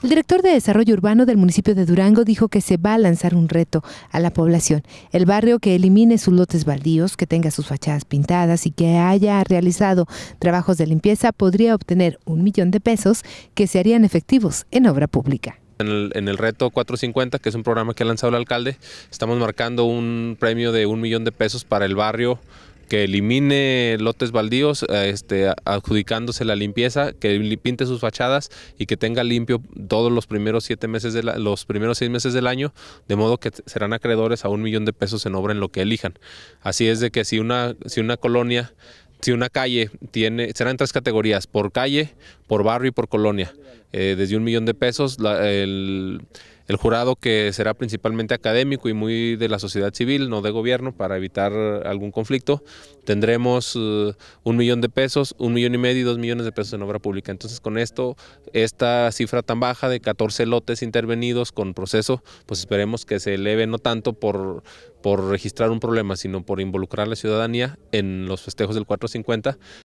El director de Desarrollo Urbano del municipio de Durango dijo que se va a lanzar un reto a la población. El barrio que elimine sus lotes baldíos, que tenga sus fachadas pintadas y que haya realizado trabajos de limpieza podría obtener un millón de pesos que se harían efectivos en obra pública. En el, en el, reto 450, que es un programa que ha lanzado el alcalde, estamos marcando un premio de un millón de pesos para el barrio que elimine lotes baldíos, eh, este, adjudicándose la limpieza, que pinte sus fachadas y que tenga limpio todos los primeros siete meses de los primeros seis meses del año, de modo que serán acreedores a un millón de pesos en obra en lo que elijan. Así es de que si una, si una colonia, si una calle tiene, serán tres categorías, por calle, por barrio y por colonia, eh, desde un millón de pesos, el el jurado que será principalmente académico y muy de la sociedad civil, no de gobierno, para evitar algún conflicto. Tendremos eh, un millón de pesos, un millón y medio y dos millones de pesos en obra pública. Entonces con esto, esta cifra tan baja de 14 lotes intervenidos con proceso, pues esperemos que se eleve no tanto por, por registrar un problema, sino por involucrar a la ciudadanía en los festejos del 450.